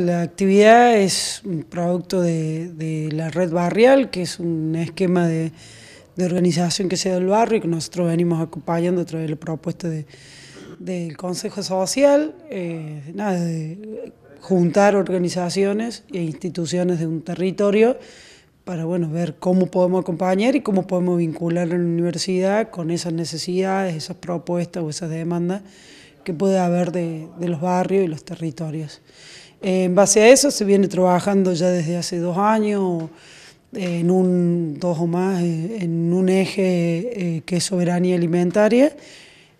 La actividad es un producto de, la red barrial, que es un esquema de, organización que se da el barrio y que nosotros venimos acompañando a través de la propuesta del Consejo Social, eh, nada, de juntar organizaciones e instituciones de un territorio para bueno, ver cómo podemos acompañar y cómo podemos vincular a la universidad con esas necesidades, esas propuestas o esas demandas que puede haber de, de los barrios y los territorios en base a eso se viene trabajando ya desde hace dos años, en un, dos o más, eh, en un eje eh, que es soberanía alimentaria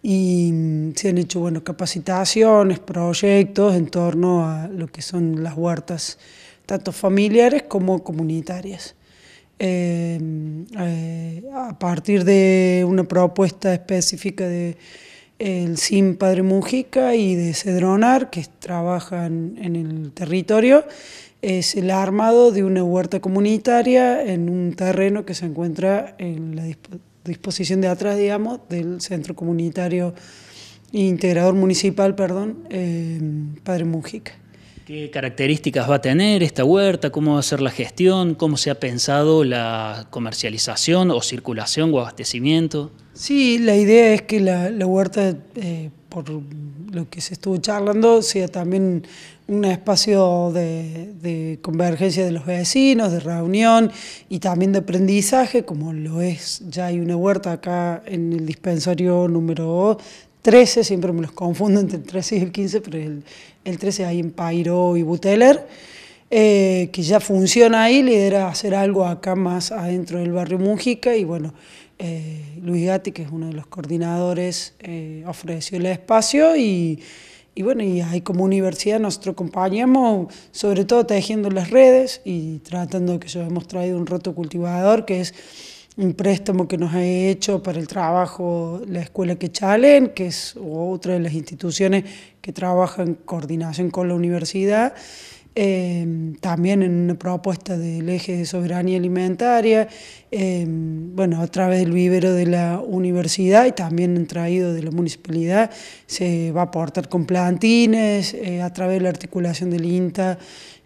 y mm, se han hecho bueno, capacitaciones, proyectos en torno a lo que son las huertas, tanto familiares como comunitarias. Em, eh, a partir de una propuesta específica de el CIM Padre Mujica y de Cedronar, que trabajan en el territorio, es el armado de una huerta comunitaria en un terreno que se encuentra en la disposición de atrás, digamos, del centro comunitario integrador municipal, perdón, eh, Padre Mujica. ¿Qué características va a tener esta huerta? ¿Cómo va a ser la gestión? ¿Cómo se ha pensado la comercialización o circulación o abastecimiento? Sí, la idea es que la, huerta, eh, por lo que se estuvo charlando, sea también un espacio de, de, convergencia de los vecinos, de reunión y también de aprendizaje, como lo es, ya hay una huerta acá en el dispensario número 13, siempre me los confundo entre el 13 y el 15, pero el, 13 hay en Pairo y Buteller eh, que ya funciona ahí, lidera hacer algo acá más adentro del barrio Mujica y bueno, eh, Luis Gatti, que es uno de los coordinadores, eh, ofreció el espacio y, bueno, y ahí como universidad nosotros acompañamos, sobre todo tejiendo las redes y tratando que yo hemos traído un roto cultivador que es un préstamo que nos ha hecho para el trabajo la Escuela Quechalen, que es otra de las instituciones que trabaja en coordinación con la universidad, Em, también en una propuesta del eje de soberanía alimentaria, em, bueno, a través del vivero de la universidad y también traído de la municipalidad, se va a aportar con plantines, eh, a través de la articulación del INTA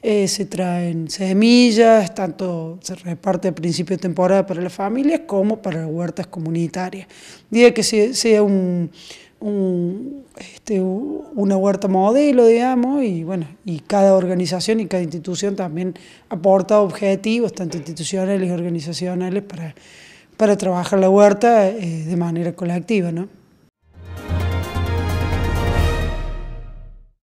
eh, se traen semillas, tanto se reparte a principio de temporada para las familias como para huertas comunitarias. Día que sea un un, este, una huerta modelo, digamos, y bueno, y cada organización y cada institución también aporta objetivos, tanto institucionales y organizacionales, para, para trabajar la huerta eh, de manera colectiva, ¿no?